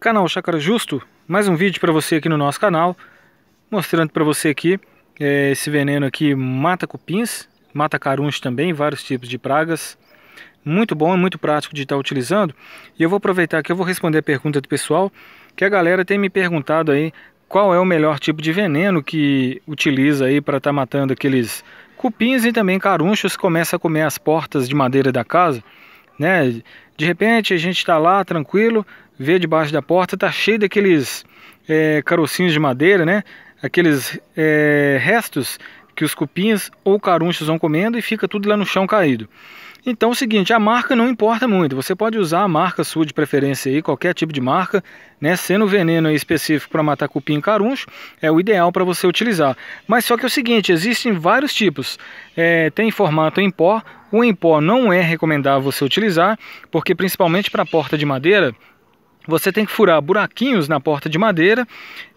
Canal Chácara Justo, mais um vídeo para você aqui no nosso canal, mostrando para você aqui, é, esse veneno aqui mata cupins, mata carunhos também, vários tipos de pragas, muito bom, é muito prático de estar tá utilizando, e eu vou aproveitar que eu vou responder a pergunta do pessoal, que a galera tem me perguntado aí qual é o melhor tipo de veneno que utiliza aí para estar tá matando aqueles cupins e também carunchos, começa a comer as portas de madeira da casa, né? De repente a gente está lá tranquilo, vê debaixo da porta, tá cheio daqueles é, carocinhos de madeira, né? Aqueles é, restos que os cupins ou carunchos vão comendo e fica tudo lá no chão caído. Então é o seguinte, a marca não importa muito. Você pode usar a marca sua de preferência aí, qualquer tipo de marca, né? Sendo o veneno específico para matar cupim e caruncho, é o ideal para você utilizar. Mas só que é o seguinte, existem vários tipos. É, tem formato em pó. O em pó não é recomendável você utilizar, porque principalmente para porta de madeira, você tem que furar buraquinhos na porta de madeira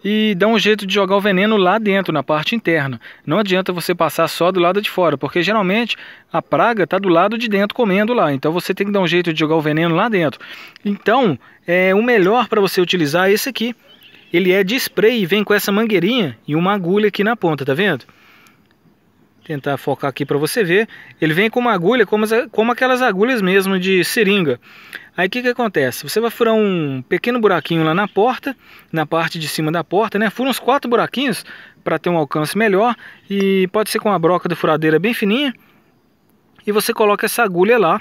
e dar um jeito de jogar o veneno lá dentro, na parte interna. Não adianta você passar só do lado de fora, porque geralmente a praga está do lado de dentro comendo lá. Então você tem que dar um jeito de jogar o veneno lá dentro. Então, é o melhor para você utilizar é esse aqui. Ele é de spray e vem com essa mangueirinha e uma agulha aqui na ponta, tá vendo? tentar focar aqui para você ver, ele vem com uma agulha como, como aquelas agulhas mesmo de seringa. Aí o que, que acontece? Você vai furar um pequeno buraquinho lá na porta, na parte de cima da porta, né? Fura uns quatro buraquinhos para ter um alcance melhor e pode ser com a broca da furadeira bem fininha. E você coloca essa agulha lá,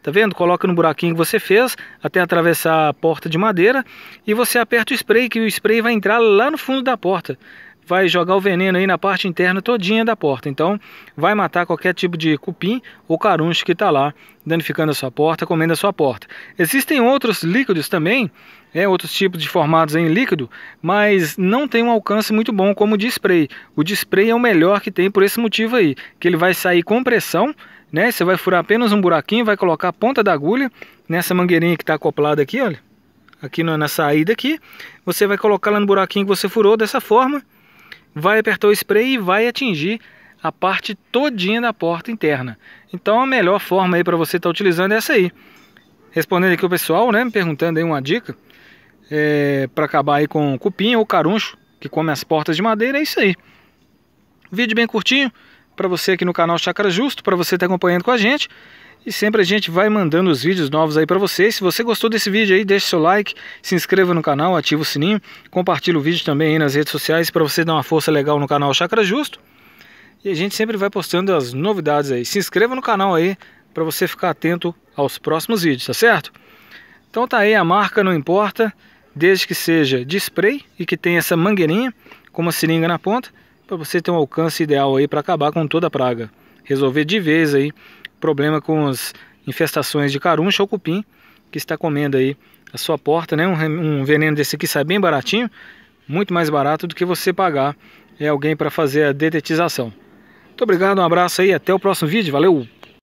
tá vendo? Coloca no buraquinho que você fez até atravessar a porta de madeira e você aperta o spray que o spray vai entrar lá no fundo da porta vai jogar o veneno aí na parte interna todinha da porta. Então, vai matar qualquer tipo de cupim ou caruncho que está lá danificando a sua porta, comendo a sua porta. Existem outros líquidos também, é, outros tipos de formados em líquido, mas não tem um alcance muito bom como o de spray. O de spray é o melhor que tem por esse motivo aí, que ele vai sair com pressão, né? Você vai furar apenas um buraquinho, vai colocar a ponta da agulha nessa mangueirinha que está acoplada aqui, olha. Aqui na, na saída aqui, você vai colocar lá no buraquinho que você furou dessa forma vai apertar o spray e vai atingir a parte todinha da porta interna. Então a melhor forma aí para você estar tá utilizando é essa aí. Respondendo aqui o pessoal, né, me perguntando aí uma dica é, para acabar aí com cupim ou caruncho que come as portas de madeira, é isso aí. Vídeo bem curtinho, para você aqui no canal Chácara Justo, para você estar tá acompanhando com a gente. E sempre a gente vai mandando os vídeos novos aí para vocês. Se você gostou desse vídeo aí, deixe seu like, se inscreva no canal, ativa o sininho, compartilhe o vídeo também aí nas redes sociais para você dar uma força legal no canal Chácara Justo. E a gente sempre vai postando as novidades aí. Se inscreva no canal aí para você ficar atento aos próximos vídeos, tá certo? Então tá aí, a marca não importa, desde que seja de spray e que tenha essa mangueirinha com uma seringa na ponta para você ter um alcance ideal aí para acabar com toda a praga, resolver de vez aí problema com as infestações de caruncho ou cupim que está comendo aí a sua porta, né? Um, um veneno desse aqui sai bem baratinho, muito mais barato do que você pagar é alguém para fazer a detetização. Muito obrigado, um abraço aí, até o próximo vídeo, valeu!